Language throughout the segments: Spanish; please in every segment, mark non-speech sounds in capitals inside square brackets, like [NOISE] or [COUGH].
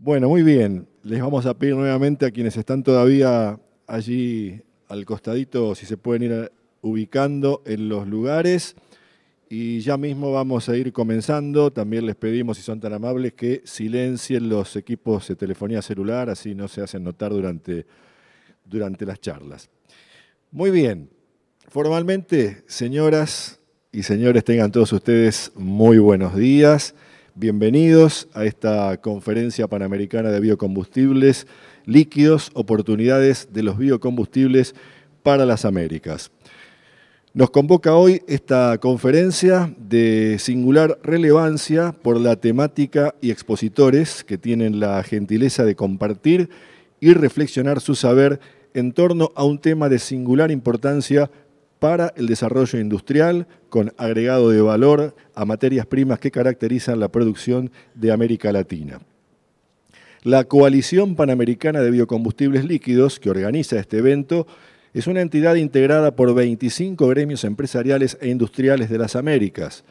Bueno, muy bien. Les vamos a pedir nuevamente a quienes están todavía allí al costadito si se pueden ir eh, ubicando en los lugares. Y ya mismo vamos a ir comenzando. También les pedimos, si son tan amables, que silencien los equipos de telefonía celular, así no se hacen notar durante, durante las charlas. Muy bien. Formalmente, señoras y señores, tengan todos ustedes muy buenos días. Bienvenidos a esta conferencia panamericana de biocombustibles, líquidos, oportunidades de los biocombustibles para las Américas. Nos convoca hoy esta conferencia de singular relevancia por la temática y expositores que tienen la gentileza de compartir y reflexionar su saber en torno a un tema de singular importancia para el desarrollo industrial con agregado de valor a materias primas que caracterizan la producción de América Latina. La Coalición Panamericana de Biocombustibles Líquidos, que organiza este evento, es una entidad integrada por 25 gremios empresariales e industriales de las Américas,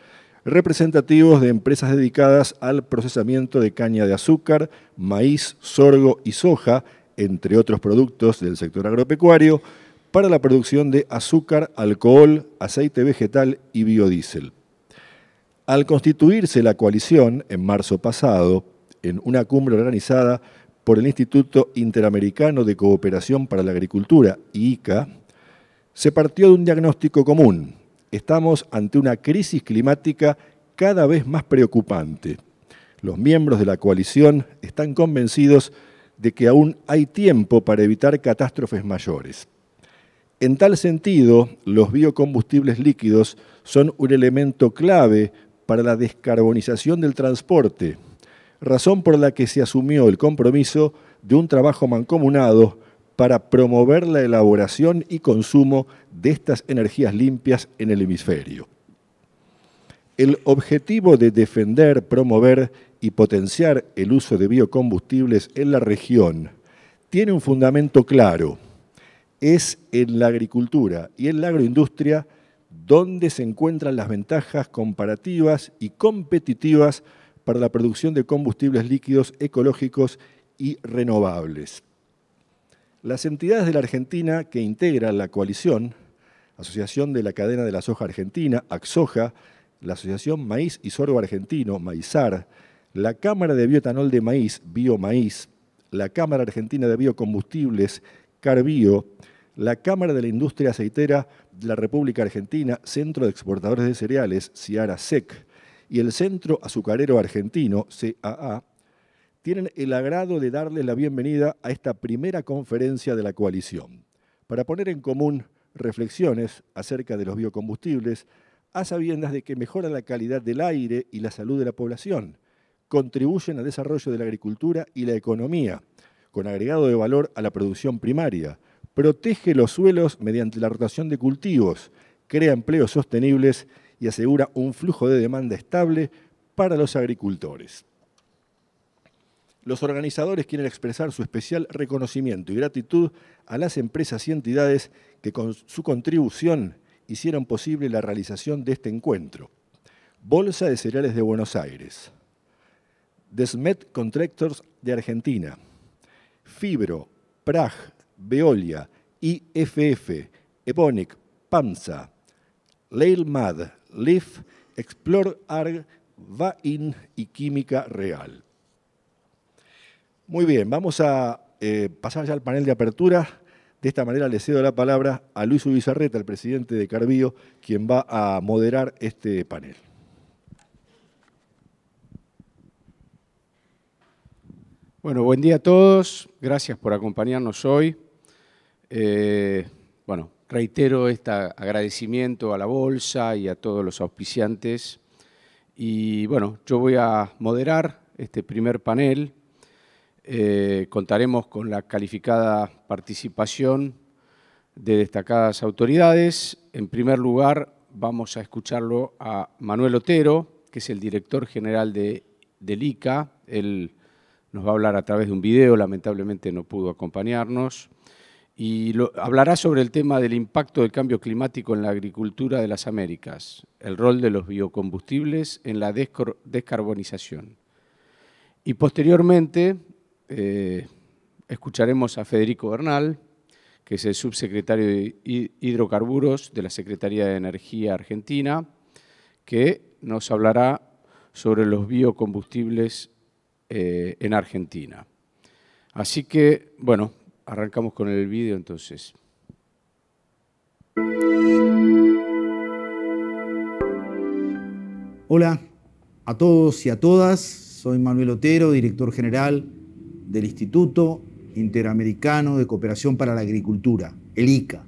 representativos de empresas dedicadas al procesamiento de caña de azúcar, maíz, sorgo y soja, entre otros productos del sector agropecuario, para la producción de azúcar, alcohol, aceite vegetal y biodiesel. Al constituirse la coalición en marzo pasado, en una cumbre organizada por el Instituto Interamericano de Cooperación para la Agricultura, ICA, se partió de un diagnóstico común. Estamos ante una crisis climática cada vez más preocupante. Los miembros de la coalición están convencidos de que aún hay tiempo para evitar catástrofes mayores. En tal sentido, los biocombustibles líquidos son un elemento clave para la descarbonización del transporte, razón por la que se asumió el compromiso de un trabajo mancomunado para promover la elaboración y consumo de estas energías limpias en el hemisferio. El objetivo de defender, promover y potenciar el uso de biocombustibles en la región tiene un fundamento claro es en la agricultura y en la agroindustria donde se encuentran las ventajas comparativas y competitivas para la producción de combustibles líquidos ecológicos y renovables. Las entidades de la Argentina que integran la coalición, Asociación de la Cadena de la Soja Argentina, AXOJA, la Asociación Maíz y Sorgo Argentino, Maizar, la Cámara de Bioetanol de Maíz, Biomaíz, la Cámara Argentina de Biocombustibles Carbío, la Cámara de la Industria Aceitera de la República Argentina, Centro de Exportadores de Cereales, CIARA-SEC, y el Centro Azucarero Argentino, CAA, tienen el agrado de darles la bienvenida a esta primera conferencia de la coalición, para poner en común reflexiones acerca de los biocombustibles, a sabiendas de que mejoran la calidad del aire y la salud de la población, contribuyen al desarrollo de la agricultura y la economía, con agregado de valor a la producción primaria, protege los suelos mediante la rotación de cultivos, crea empleos sostenibles y asegura un flujo de demanda estable para los agricultores. Los organizadores quieren expresar su especial reconocimiento y gratitud a las empresas y entidades que con su contribución hicieron posible la realización de este encuentro. Bolsa de Cereales de Buenos Aires, Desmet Contractors de Argentina, Fibro, PRAG, Veolia, IFF, Ebonic, Panza, Leilmad, LIF, Explore Arg, VAIN y Química Real. Muy bien, vamos a eh, pasar ya al panel de apertura. De esta manera le cedo la palabra a Luis Ubizarreta, el presidente de Carbío, quien va a moderar este panel. Bueno, buen día a todos. Gracias por acompañarnos hoy. Eh, bueno, reitero este agradecimiento a la Bolsa y a todos los auspiciantes. Y bueno, yo voy a moderar este primer panel. Eh, contaremos con la calificada participación de destacadas autoridades. En primer lugar, vamos a escucharlo a Manuel Otero, que es el director general de, del ICA, el nos va a hablar a través de un video, lamentablemente no pudo acompañarnos, y hablará sobre el tema del impacto del cambio climático en la agricultura de las Américas, el rol de los biocombustibles en la descarbonización. Y posteriormente eh, escucharemos a Federico Bernal, que es el subsecretario de Hidrocarburos de la Secretaría de Energía Argentina, que nos hablará sobre los biocombustibles eh, en Argentina. Así que, bueno, arrancamos con el vídeo entonces. Hola a todos y a todas, soy Manuel Otero, director general del Instituto Interamericano de Cooperación para la Agricultura, el ICA.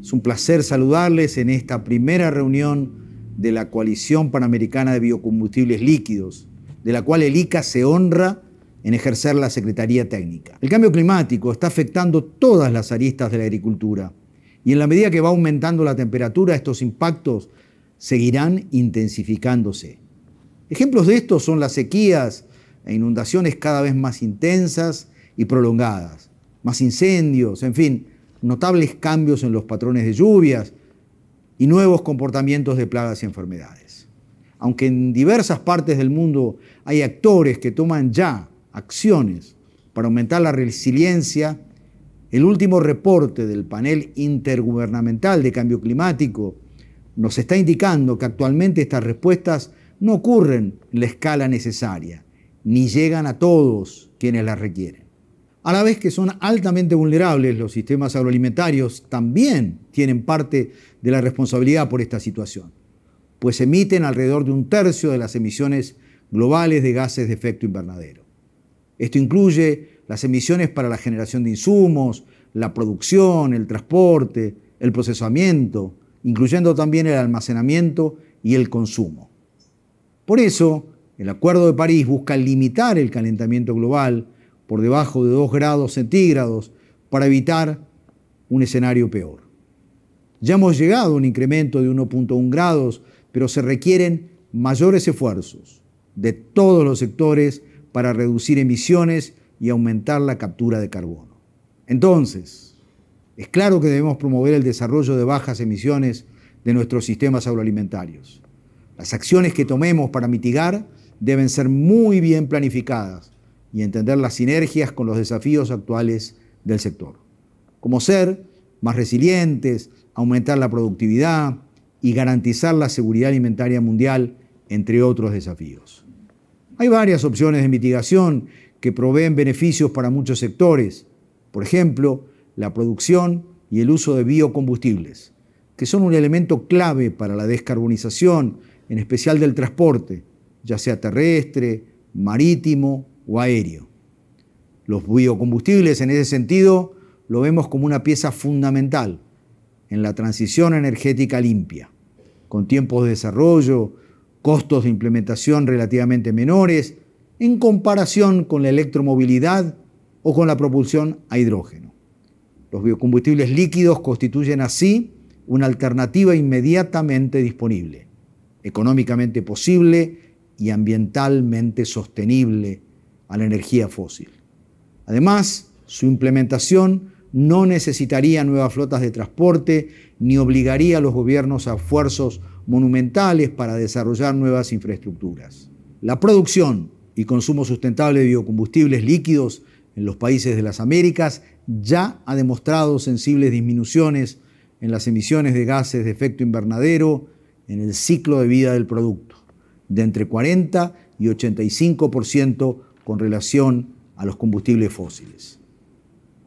Es un placer saludarles en esta primera reunión de la Coalición Panamericana de Biocombustibles Líquidos, de la cual el ICA se honra en ejercer la Secretaría Técnica. El cambio climático está afectando todas las aristas de la agricultura y en la medida que va aumentando la temperatura, estos impactos seguirán intensificándose. Ejemplos de esto son las sequías e inundaciones cada vez más intensas y prolongadas, más incendios, en fin, notables cambios en los patrones de lluvias y nuevos comportamientos de plagas y enfermedades aunque en diversas partes del mundo hay actores que toman ya acciones para aumentar la resiliencia, el último reporte del panel intergubernamental de cambio climático nos está indicando que actualmente estas respuestas no ocurren en la escala necesaria, ni llegan a todos quienes las requieren. A la vez que son altamente vulnerables, los sistemas agroalimentarios también tienen parte de la responsabilidad por esta situación pues emiten alrededor de un tercio de las emisiones globales de gases de efecto invernadero. Esto incluye las emisiones para la generación de insumos, la producción, el transporte, el procesamiento, incluyendo también el almacenamiento y el consumo. Por eso, el Acuerdo de París busca limitar el calentamiento global por debajo de 2 grados centígrados para evitar un escenario peor. Ya hemos llegado a un incremento de 1.1 grados pero se requieren mayores esfuerzos de todos los sectores para reducir emisiones y aumentar la captura de carbono. Entonces, es claro que debemos promover el desarrollo de bajas emisiones de nuestros sistemas agroalimentarios. Las acciones que tomemos para mitigar deben ser muy bien planificadas y entender las sinergias con los desafíos actuales del sector, como ser más resilientes, aumentar la productividad, y garantizar la seguridad alimentaria mundial, entre otros desafíos. Hay varias opciones de mitigación que proveen beneficios para muchos sectores, por ejemplo, la producción y el uso de biocombustibles, que son un elemento clave para la descarbonización, en especial del transporte, ya sea terrestre, marítimo o aéreo. Los biocombustibles en ese sentido lo vemos como una pieza fundamental en la transición energética limpia, con tiempos de desarrollo, costos de implementación relativamente menores en comparación con la electromovilidad o con la propulsión a hidrógeno. Los biocombustibles líquidos constituyen así una alternativa inmediatamente disponible, económicamente posible y ambientalmente sostenible a la energía fósil. Además, su implementación no necesitaría nuevas flotas de transporte ni obligaría a los gobiernos a esfuerzos monumentales para desarrollar nuevas infraestructuras. La producción y consumo sustentable de biocombustibles líquidos en los países de las Américas ya ha demostrado sensibles disminuciones en las emisiones de gases de efecto invernadero en el ciclo de vida del producto, de entre 40 y 85% con relación a los combustibles fósiles.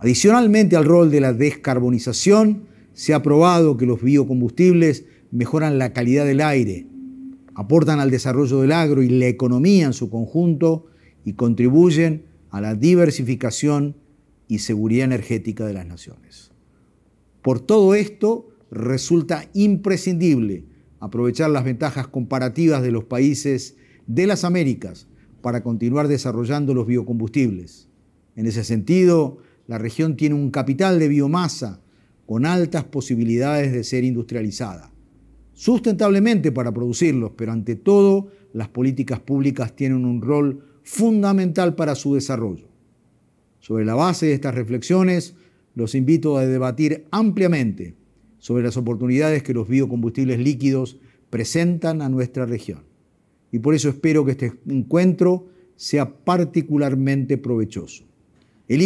Adicionalmente al rol de la descarbonización, se ha probado que los biocombustibles mejoran la calidad del aire, aportan al desarrollo del agro y la economía en su conjunto y contribuyen a la diversificación y seguridad energética de las naciones. Por todo esto, resulta imprescindible aprovechar las ventajas comparativas de los países de las Américas para continuar desarrollando los biocombustibles. En ese sentido, la región tiene un capital de biomasa con altas posibilidades de ser industrializada, sustentablemente para producirlos, pero ante todo las políticas públicas tienen un rol fundamental para su desarrollo. Sobre la base de estas reflexiones, los invito a debatir ampliamente sobre las oportunidades que los biocombustibles líquidos presentan a nuestra región. Y por eso espero que este encuentro sea particularmente provechoso. El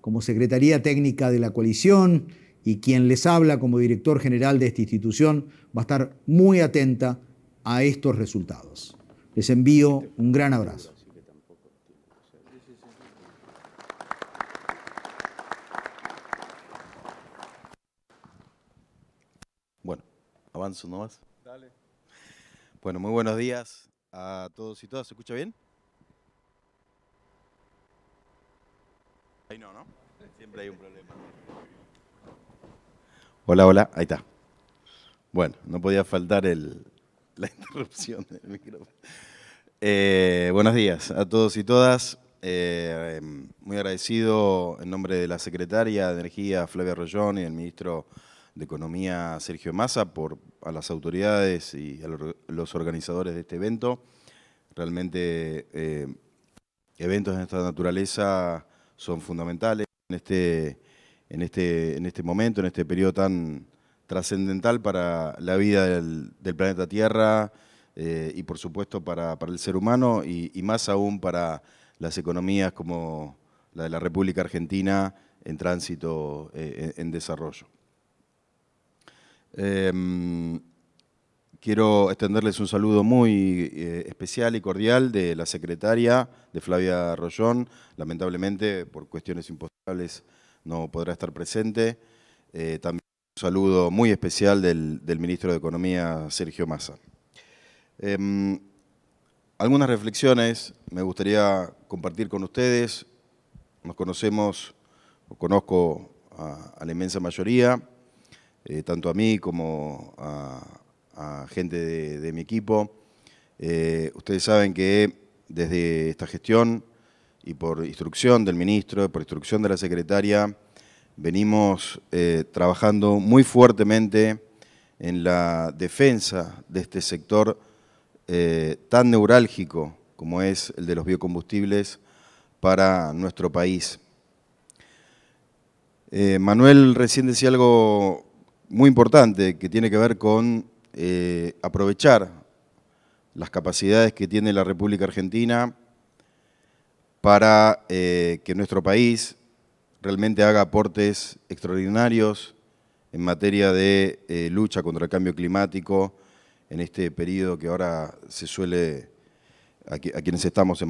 como Secretaría Técnica de la coalición y quien les habla como director general de esta institución va a estar muy atenta a estos resultados. Les envío un gran abrazo. Bueno, avanzo nomás. Dale. Bueno, muy buenos días a todos y todas. ¿Se escucha bien? Ahí no, ¿no? Siempre hay un problema. Hola, hola, ahí está. Bueno, no podía faltar el, la [LAUGHS] interrupción del micrófono. Eh, buenos días a todos y todas. Eh, em, muy agradecido en nombre de la secretaria de Energía, Flavia Rollón, y el ministro de Economía, Sergio Massa, por, a las autoridades y a los organizadores de este evento. Realmente, eh, eventos de esta naturaleza son fundamentales en este, en este, en este momento, en este periodo tan trascendental para la vida del, planeta Tierra eh, y por supuesto para, el ser humano y, más aún para las economías como la de la República Argentina en tránsito, eh, en, desarrollo. Em, Quiero extenderles un saludo muy eh, especial y cordial de la secretaria de Flavia Rollón. Lamentablemente, por cuestiones imposibles no podrá estar presente. Eh, también un saludo muy especial del, ministro de Economía, Sergio Massa. Em, algunas reflexiones me gustaría compartir con ustedes. Nos conocemos, o conozco a la inmensa mayoría, eh, tanto a mí como a a gente de, mi equipo. Eh, ustedes saben que desde esta gestión y por instrucción del ministro, por instrucción de la secretaria, venimos eh, trabajando muy fuertemente en la defensa de este sector eh, tan neurálgico como es el de los biocombustibles para nuestro país. Manuel recién decía algo muy importante que tiene que ver con eh, aprovechar las capacidades que tiene la República Argentina para eh, que nuestro país realmente haga aportes extraordinarios en materia de eh, lucha contra el cambio climático en este periodo que ahora se suele, a, quienes estamos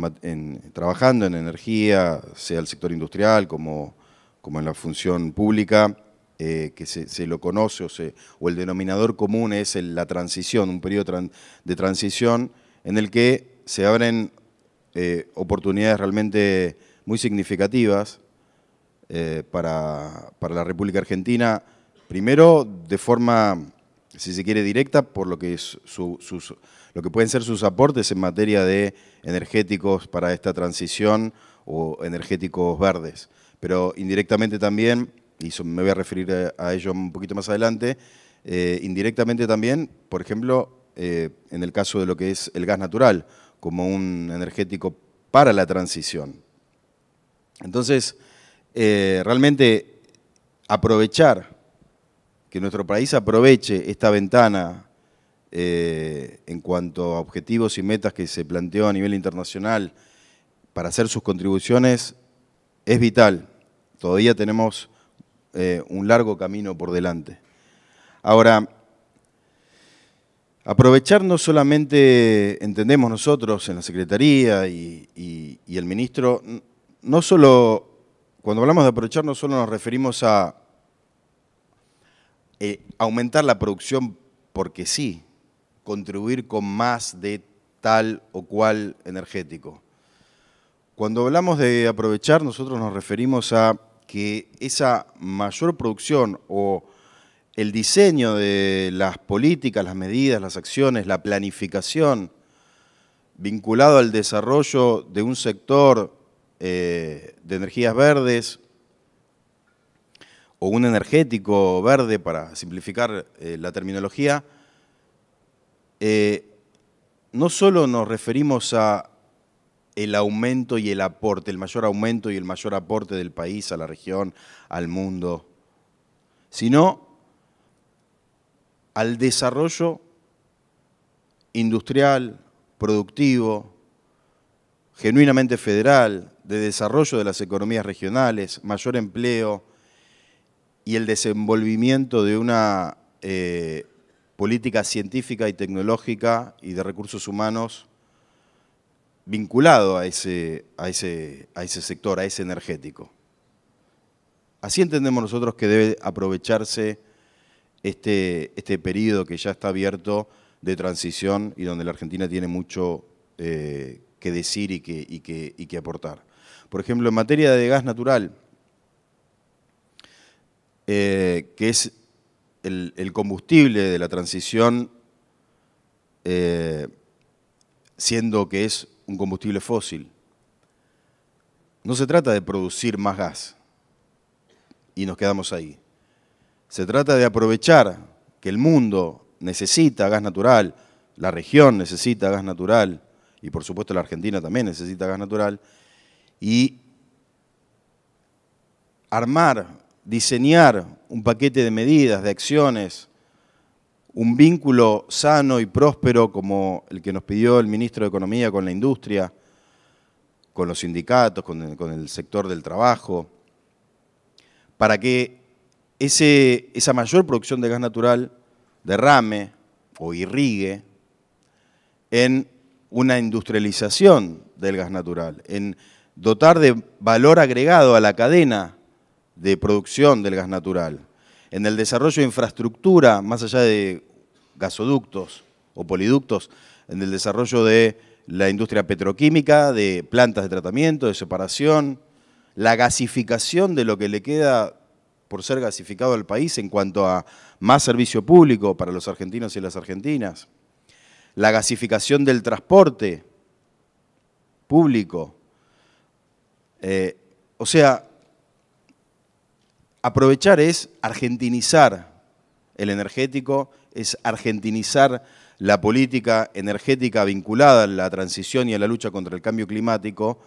trabajando en energía, sea el sector industrial como en la función pública, eh, que se, lo conoce o, el denominador común es la transición, un periodo de transición en el que se abren eh, oportunidades realmente muy significativas eh, para, la República Argentina, primero de forma, si se quiere, directa, por lo que, es lo que pueden ser sus aportes en materia de energéticos para esta transición o energéticos verdes, pero indirectamente también y me voy a referir a, ello un poquito más adelante, eh, indirectamente también, por ejemplo, eh, en el caso de lo que es el gas natural, como un energético para la transición. Entonces, eh, realmente aprovechar, que nuestro país aproveche esta ventana en cuanto a objetivos y metas que se planteó a nivel internacional para hacer sus contribuciones es vital. Todavía tenemos eh, un largo camino por delante. Ahora, aprovechar no solamente, entendemos nosotros en la Secretaría y, el Ministro, no solo, cuando hablamos de aprovechar no solo nos referimos a eh, aumentar la producción porque sí, contribuir con más de tal o cual energético. Cuando hablamos de aprovechar, nosotros nos referimos a que esa mayor producción o el diseño de las políticas, las medidas, las acciones, la planificación vinculado al desarrollo de un sector eh, de energías verdes o un energético verde, para simplificar eh, la terminología, eh, no solo nos referimos a el aumento y el aporte, el mayor aumento y el mayor aporte del país a la región, al mundo, sino al desarrollo industrial, productivo, genuinamente federal, de desarrollo de las economías regionales, mayor empleo y el desenvolvimiento de una eh, política científica y tecnológica y de recursos humanos vinculado a ese, a ese, a ese sector, a ese energético. Así entendemos nosotros que debe aprovecharse este, este periodo que ya está abierto de transición y donde la Argentina tiene mucho eh, que decir y que, que, que aportar. Por ejemplo, en materia de gas natural, eh, que es el, combustible de la transición, eh, siendo que es un combustible fósil. No se trata de producir más gas y nos quedamos ahí. Se trata de aprovechar que el mundo necesita gas natural, la región necesita gas natural y por supuesto la Argentina también necesita gas natural y armar, diseñar un paquete de medidas, de acciones, un vínculo sano y próspero como el que nos pidió el ministro de Economía con la industria, con los sindicatos, con el, sector del trabajo, para que ese, esa mayor producción de gas natural derrame o irrigue en una industrialización del gas natural, en dotar de valor agregado a la cadena de producción del gas natural en el desarrollo de infraestructura, más allá de gasoductos o poliductos, en el desarrollo de la industria petroquímica, de plantas de tratamiento, de separación, la gasificación de lo que le queda por ser gasificado al país en cuanto a más servicio público para los argentinos y las argentinas, la gasificación del transporte público. Eh, o sea, aprovechar es argentinizar el energético, es argentinizar la política energética vinculada a la transición y a la lucha contra el cambio climático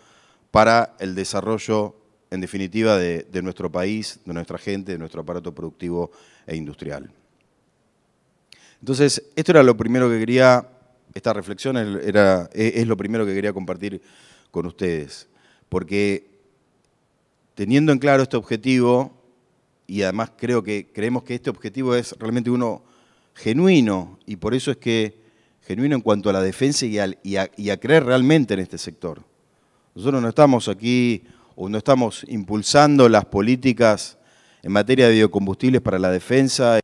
para el desarrollo, en definitiva, de, nuestro país, de nuestra gente, de nuestro aparato productivo e industrial. Entonces, esto era lo primero que quería, esta reflexión era, e, es lo primero que quería compartir con ustedes, porque teniendo en claro este objetivo, y además creo que creemos que este objetivo es realmente uno genuino y por eso es que genuino en cuanto a la defensa y, a, creer realmente en este sector. Nosotros no estamos aquí o no estamos impulsando las políticas en materia de biocombustibles para la defensa,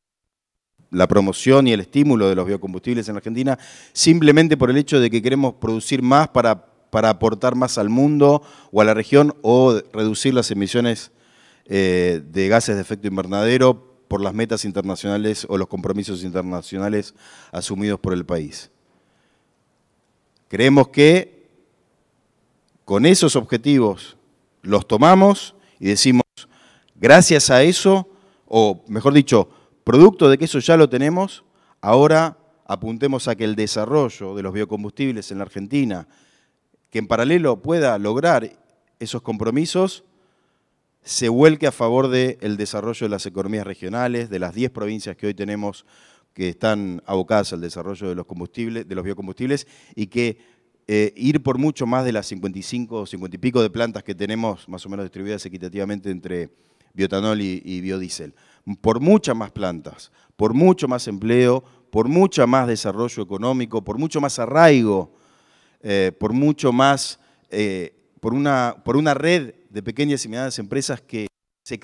la promoción y el estímulo de los biocombustibles en la Argentina, simplemente por el hecho de que queremos producir más para, para aportar más al mundo o a la región o reducir las emisiones eh, de gases de efecto invernadero por las metas internacionales o los compromisos internacionales asumidos por el país. Creemos que con esos objetivos los tomamos y decimos, gracias a eso, o mejor dicho, producto de que eso ya lo tenemos, ahora apuntemos a que el desarrollo de los biocombustibles en la Argentina, que en paralelo pueda lograr esos compromisos, se vuelque a favor del desarrollo de las economías regionales, de las 10 provincias que hoy tenemos que están abocadas al desarrollo de los combustibles, de los biocombustibles, y que eh, ir por mucho más de las 55 o 50 y pico de plantas que tenemos más o menos distribuidas equitativamente entre biotanol y, biodiesel. Por muchas más plantas, por mucho más empleo, por mucho más desarrollo económico, por mucho más arraigo, eh, por mucho más, eh, por, una, por una red de pequeñas y medianas empresas que se,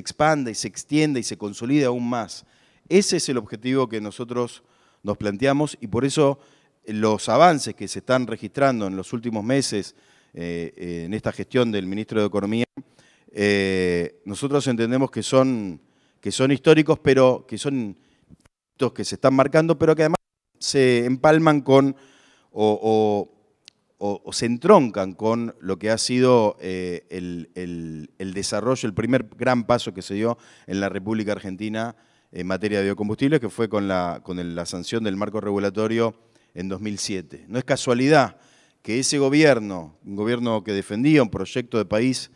expanda y se extienda y se consolide aún más. Ese es el objetivo que nosotros nos planteamos y por eso eh, los avances que se están registrando en los últimos meses eh, eh, en esta gestión del ministro de Economía, nosotros entendemos que son, que son históricos, pero que son que se están marcando, pero que además se empalman con o o, se entroncan con lo que ha sido eh, el, desarrollo, el primer gran paso que se dio en la República Argentina en materia de biocombustibles, que fue con la, con la sanción del marco regulatorio en 2007. No es casualidad que ese gobierno, un gobierno que defendía un proyecto de país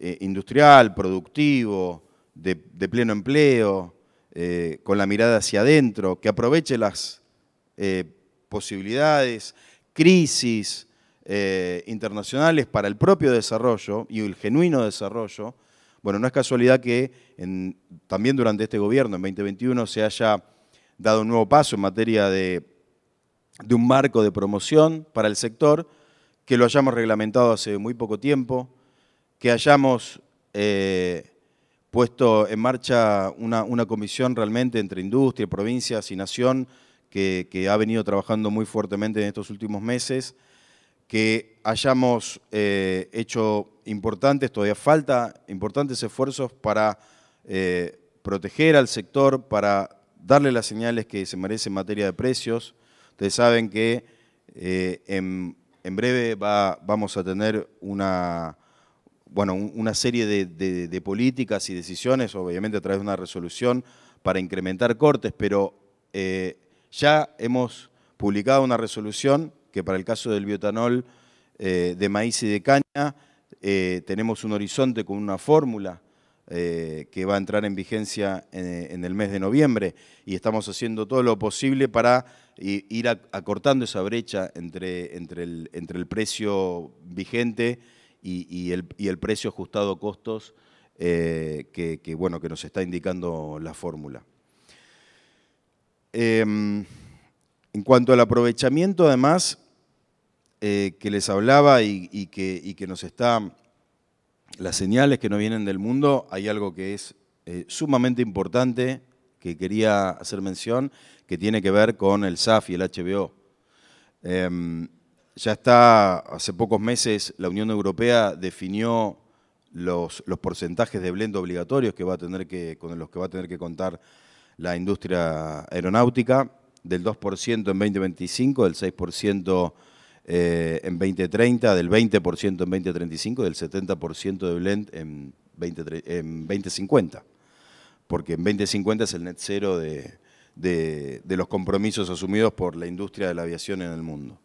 eh, industrial, productivo, de, pleno empleo, eh, con la mirada hacia adentro, que aproveche las posibilidades, crisis, eh, internacionales para el propio desarrollo y el genuino desarrollo, bueno, no es casualidad que también durante este gobierno, en 2021, se haya dado un nuevo paso en materia de, un marco de promoción para el sector, que lo hayamos reglamentado hace muy poco tiempo, que hayamos eh, puesto en marcha una, comisión realmente entre industria, provincias y nación que, que, ha venido trabajando muy fuertemente en estos últimos meses que hayamos eh, hecho importantes, todavía falta importantes esfuerzos para eh, proteger al sector, para darle las señales que se merece en materia de precios. Ustedes saben que eh, en, breve vamos a tener una, bueno, una serie de, políticas y decisiones, obviamente a través de una resolución, para incrementar cortes, pero ya hemos publicado una resolución que para el caso del biotanol eh, de maíz y de caña eh, tenemos un horizonte con una fórmula eh, que va a entrar en vigencia en, el mes de noviembre y estamos haciendo todo lo posible para ir acortando esa brecha entre, entre, el, entre el precio vigente y, el, precio ajustado a costos que, bueno, que nos está indicando la fórmula. Em, en cuanto al aprovechamiento, además, eh, que les hablaba y, que, nos está, las señales que no vienen del mundo, hay algo que es eh, sumamente importante que quería hacer mención, que tiene que ver con el SAF y el HBO. Em, ya está, hace pocos meses la Unión Europea definió los, los, porcentajes de blend obligatorios que va a tener que, con los que va a tener que contar la industria aeronáutica, del 2% en 2025, del 6% eh, en 2030, del 20% en 2035, del 70% de blend en, en 2050. Porque en 2050 es el net cero de, los compromisos asumidos por la industria de la aviación en el mundo.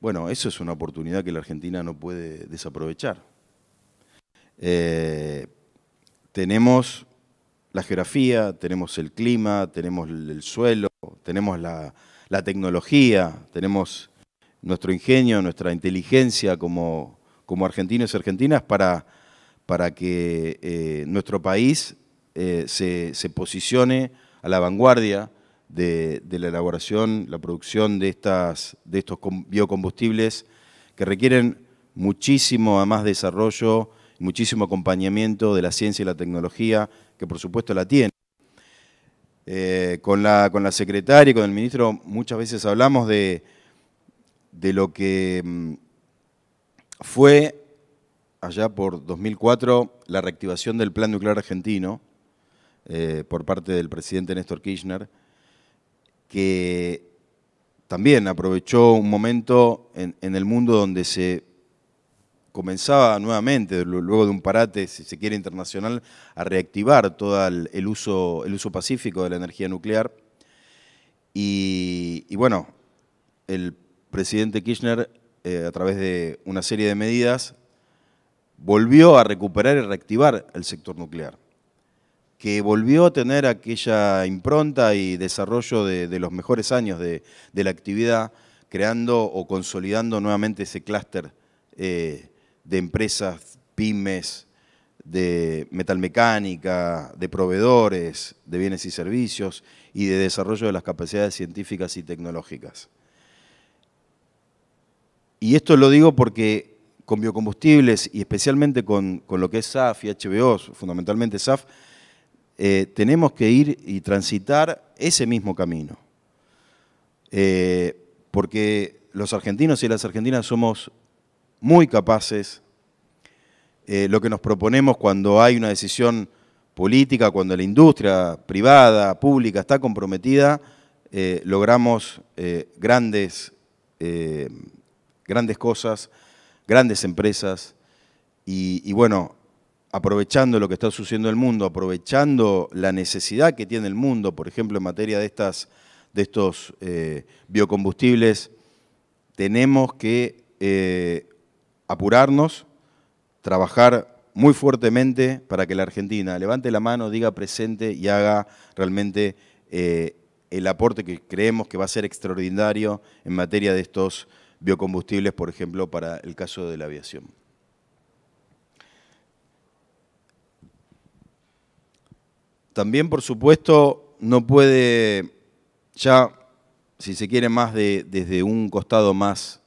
Bueno, eso es una oportunidad que la Argentina no puede desaprovechar. Eh, tenemos la geografía, tenemos el clima, tenemos el, suelo, tenemos la, la, tecnología, tenemos nuestro ingenio, nuestra inteligencia como, como argentinos y argentinas para, para que eh, nuestro país eh, se, posicione a la vanguardia de, la elaboración, la producción de, estas, de estos biocombustibles que requieren muchísimo más desarrollo, muchísimo acompañamiento de la ciencia y la tecnología, que por supuesto la tiene. Eh, con, la, con la secretaria y con el ministro muchas veces hablamos de, de lo que mm, fue allá por 2004 la reactivación del plan nuclear argentino eh, por parte del presidente Néstor Kirchner, que también aprovechó un momento en, el mundo donde se comenzaba nuevamente, luego de un parate, si se quiere, internacional, a reactivar todo el, uso, el uso pacífico de la energía nuclear. Y, y bueno, el presidente Kirchner, eh, a través de una serie de medidas, volvió a recuperar y reactivar el sector nuclear, que volvió a tener aquella impronta y desarrollo de, los mejores años de, la actividad, creando o consolidando nuevamente ese clúster eh, de empresas, pymes, de metalmecánica, de proveedores, de bienes y servicios y de desarrollo de las capacidades científicas y tecnológicas. Y esto lo digo porque con biocombustibles y especialmente con, lo que es SAF y HBO, fundamentalmente SAF, eh, tenemos que ir y transitar ese mismo camino. Eh, porque los argentinos y las argentinas somos muy capaces. Eh, lo que nos proponemos cuando hay una decisión política, cuando la industria privada, pública está comprometida, logramos grandes grandes cosas, grandes empresas. Y, bueno, aprovechando lo que está sucediendo en el mundo, aprovechando la necesidad que tiene el mundo, por ejemplo, en materia de, estas, de estos eh, biocombustibles, tenemos que eh, apurarnos, trabajar muy fuertemente para que la Argentina levante la mano, diga presente y haga realmente eh, el aporte que creemos que va a ser extraordinario en materia de estos biocombustibles, por ejemplo, para el caso de la aviación. También, por supuesto, no puede, ya si se quiere más desde un costado más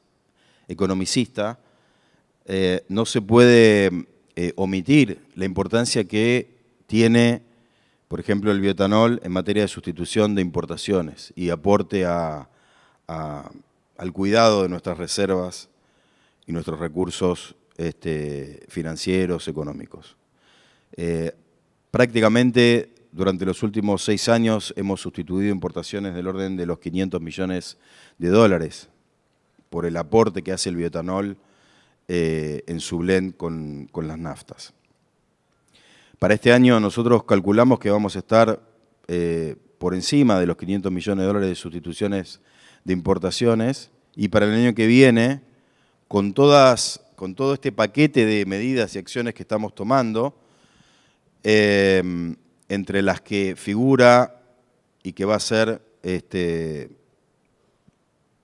economicista, eh, no se puede eh, omitir la importancia que tiene, por ejemplo, el biotanol en materia de sustitución de importaciones y aporte a, al cuidado de nuestras reservas y nuestros recursos este, financieros, económicos. Eh, prácticamente durante los últimos seis años hemos sustituido importaciones del orden de los 500 millones de dólares por el aporte que hace el bioetanol eh, en su blend con, las naftas. Para este año nosotros calculamos que vamos a estar eh, por encima de los 500 millones de dólares de sustituciones de importaciones y para el año que viene, con, todas, con todo este paquete de medidas y acciones que estamos tomando, em, entre las que figura y que va a ser, este,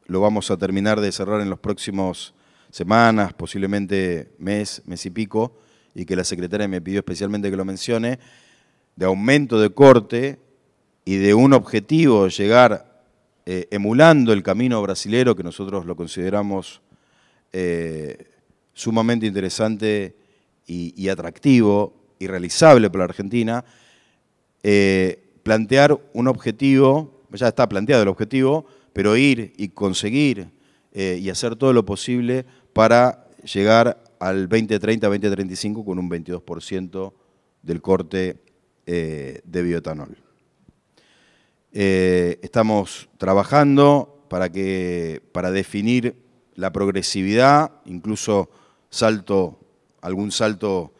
lo vamos a terminar de cerrar en los próximos semanas, posiblemente mes, mes y pico, y que la secretaria me pidió especialmente que lo mencione, de aumento de corte y de un objetivo llegar eh, emulando el camino brasilero, que nosotros lo consideramos eh, sumamente interesante y, atractivo y realizable para la Argentina, eh, plantear un objetivo, ya está planteado el objetivo, pero ir y conseguir y hacer todo lo posible para llegar al 2030, 2035 con un 22% del corte de biotanol. Eh, estamos trabajando para, que, para definir la progresividad, incluso salto, algún salto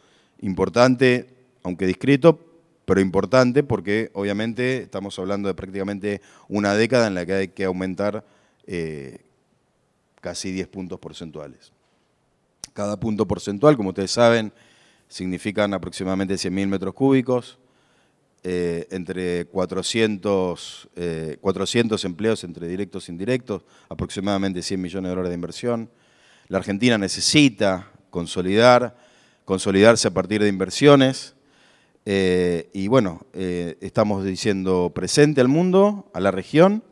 importante, aunque discreto, pero importante porque obviamente estamos hablando de prácticamente una década en la que hay que aumentar eh, casi 10 puntos porcentuales. Cada punto porcentual, como ustedes saben, significan aproximadamente 100.000 metros cúbicos, eh, entre 400, 400 eh, empleos entre directos e indirectos, aproximadamente 100 millones de dólares de inversión. La Argentina necesita consolidar, consolidarse a partir de inversiones. Eh, y bueno, estamos diciendo presente al mundo, a la región.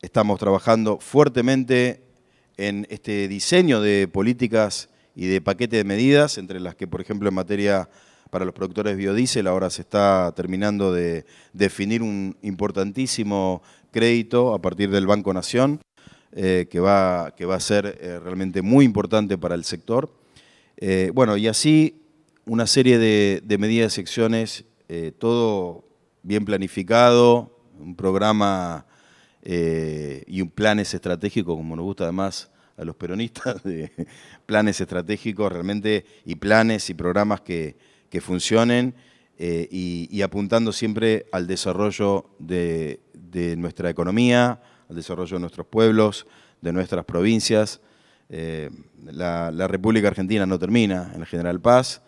estamos trabajando fuertemente en este diseño de políticas y de paquete de medidas, entre las que, por ejemplo, en materia para los productores biodiesel. Ahora se está terminando de definir un importantísimo crédito a partir del Banco Nación, eh, que, va, que, va, a ser eh, realmente muy importante para el sector. Eh, bueno, y así una serie de, de medidas, secciones, todo bien planificado, un programa y un planes estratégico, como nos gusta además a los peronistas, [LAUGHS] de planes estratégicos realmente y planes y programas que, funcionen eh, y, apuntando siempre al desarrollo de, nuestra economía, al desarrollo de nuestros pueblos, de nuestras provincias. Eh, la, República Argentina no termina en la General Paz.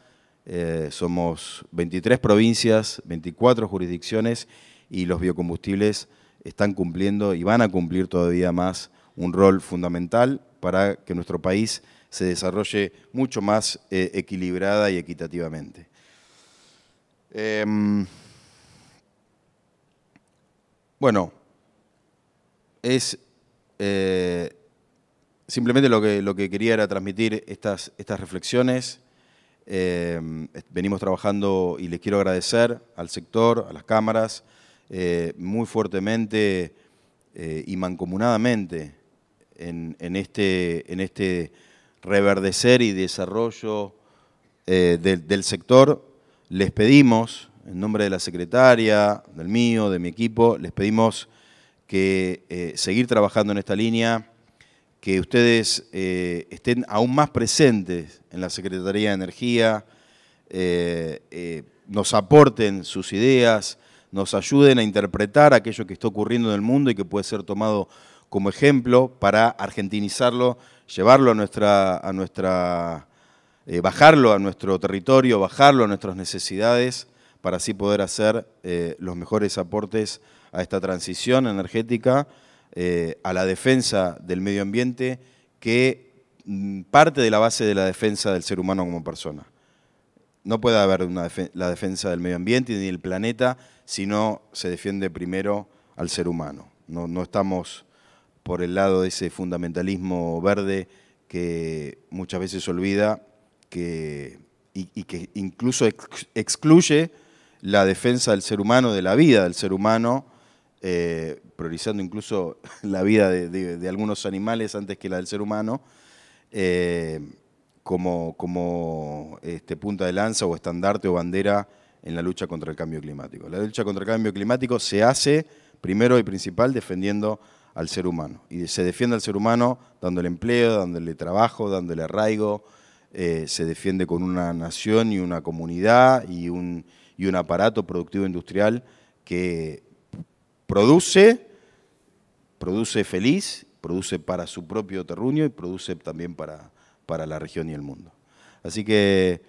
Eh, somos 23 provincias, 24 jurisdicciones y los biocombustibles están cumpliendo y van a cumplir todavía más un rol fundamental para que nuestro país se desarrolle mucho más equilibrada y equitativamente. Em, bueno, es eh, simplemente lo que, lo que quería era transmitir estas, estas reflexiones. Em, venimos trabajando y les quiero agradecer al sector, a las cámaras, eh, muy fuertemente eh, y mancomunadamente en, este, en este reverdecer y desarrollo del sector les pedimos, en nombre de la secretaria, del mío, de mi equipo, les pedimos que eh, seguir trabajando en esta línea, que ustedes eh, estén aún más presentes en la Secretaría de Energía, eh, nos aporten sus ideas, nos ayuden a interpretar aquello que está ocurriendo en el mundo y que puede ser tomado como ejemplo para argentinizarlo, llevarlo a nuestra, a nuestra eh, bajarlo a nuestro territorio, bajarlo a nuestras necesidades, para así poder hacer eh, los mejores aportes a esta transición energética, eh, a la defensa del medio ambiente, que mm, parte de la base de la defensa del ser humano como persona. No puede haber la defensa del medio ambiente ni del planeta si no se defiende primero al ser humano. No, no estamos por el lado de ese fundamentalismo verde que muchas veces olvida que, y, que incluso excluye la defensa del ser humano, de la vida del ser humano, eh, priorizando incluso [LAUGHS] la vida de, algunos animales antes que la del ser humano, eh, como, este, punta de lanza o estandarte o bandera en la lucha contra el cambio climático. La lucha contra el cambio climático se hace primero y principal defendiendo al ser humano. Y se defiende al ser humano dándole empleo, dándole trabajo, dándole arraigo, eh, se defiende con una nación y una comunidad y un, y un aparato productivo industrial que produce, produce feliz, produce para su propio terruño y produce también para, para la región y el mundo. Así que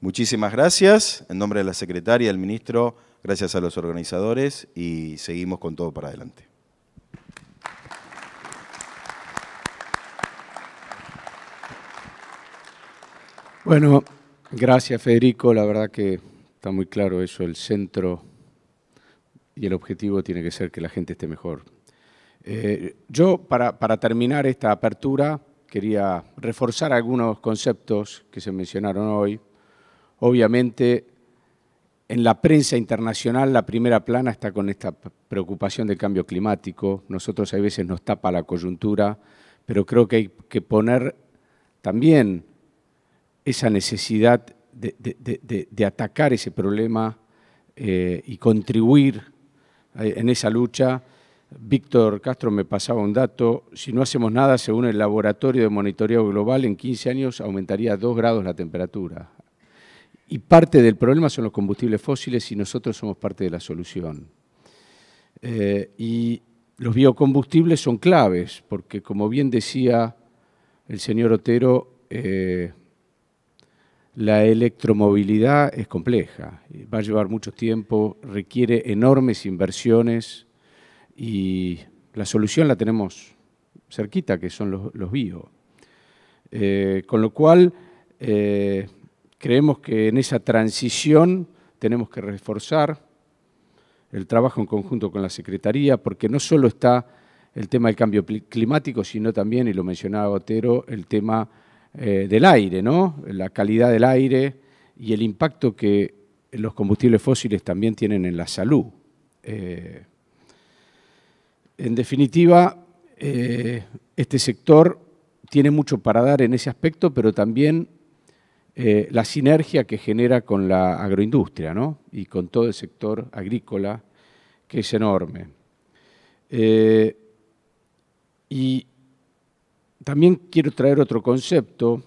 muchísimas gracias. En nombre de la secretaria, del ministro, gracias a los organizadores y seguimos con todo para adelante. Bueno, gracias Federico, la verdad que está muy claro eso, el centro y el objetivo tiene que ser que la gente esté mejor. Eh, yo, para, para, terminar esta apertura, quería reforzar algunos conceptos que se mencionaron hoy. Obviamente, en la prensa internacional la primera plana está con esta preocupación del cambio climático. Nosotros a veces nos tapa la coyuntura, pero creo que hay que poner también esa necesidad de, atacar ese problema eh, y contribuir eh, en esa lucha. Víctor Castro me pasaba un dato, si no hacemos nada, según el Laboratorio de Monitoreo Global, en 15 años aumentaría 2 grados la temperatura. Y parte del problema son los combustibles fósiles y nosotros somos parte de la solución. Eh, y los biocombustibles son claves, porque como bien decía el señor Otero, la electromovilidad es compleja, va a llevar mucho tiempo, requiere enormes inversiones y la solución la tenemos cerquita, que son los, los bio. Eh, con lo cual, eh, creemos que en esa transición tenemos que reforzar el trabajo en conjunto con la Secretaría, porque no solo está el tema del cambio climático, sino también, y lo mencionaba Otero, el tema eh, del aire, ¿no? La calidad del aire y el impacto que los combustibles fósiles también tienen en la salud. Eh, en definitiva, eh, este sector tiene mucho para dar en ese aspecto, pero también la sinergia que genera con la agroindustria y con todo el sector agrícola, que es enorme. y también quiero traer otro concepto.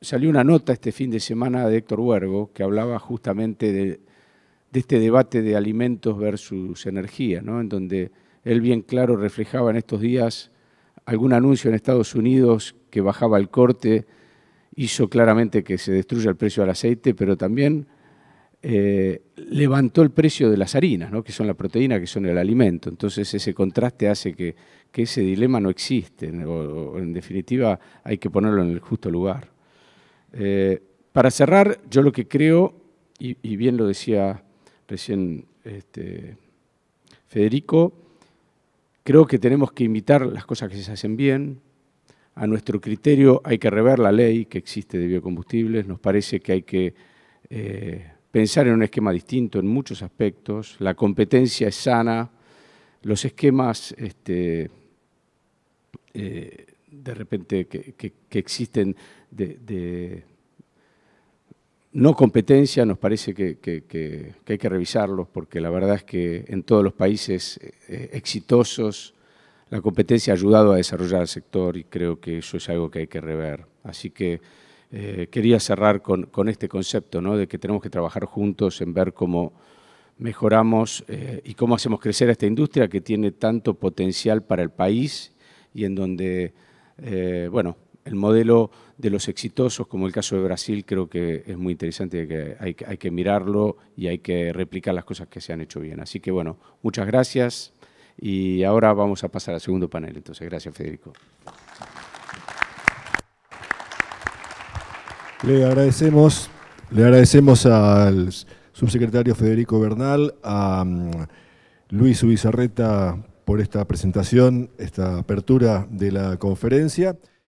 Salió una nota este fin de semana de Héctor Huergo que hablaba justamente de, este debate de alimentos versus energía, ¿no? en donde él bien claro reflejaba en estos días algún anuncio en Estados Unidos que bajaba el corte, hizo claramente que se destruya el precio del aceite, pero también eh, levantó el precio de las harinas, ¿no? que son la proteína, que son el alimento. Entonces ese contraste hace que, que ese dilema no existe, o, en definitiva hay que ponerlo en el justo lugar. Eh, para cerrar, yo lo que creo, y, bien lo decía recién este, Federico, creo que tenemos que imitar las cosas que se hacen bien. A nuestro criterio hay que rever la ley que existe de biocombustibles, nos parece que hay que eh, pensar en un esquema distinto en muchos aspectos, la competencia es sana, los esquemas... Este, eh, de repente que, existen de, no competencia, nos parece que, hay que revisarlos, porque la verdad es que en todos los países eh, exitosos la competencia ha ayudado a desarrollar el sector y creo que eso es algo que hay que rever. Así que eh, quería cerrar con, este concepto, ¿no? de que tenemos que trabajar juntos en ver cómo mejoramos y cómo hacemos crecer esta industria que tiene tanto potencial para el país y en donde, eh, bueno, el modelo de los exitosos, como el caso de Brasil, creo que es muy interesante, que hay, que mirarlo y hay que replicar las cosas que se han hecho bien. Así que bueno, muchas gracias y ahora vamos a pasar al segundo panel. Entonces, gracias Federico. Le agradecemos, le agradecemos al subsecretario Federico Bernal, a mm, Luis Ubizarreta por esta presentación, esta apertura de la conferencia.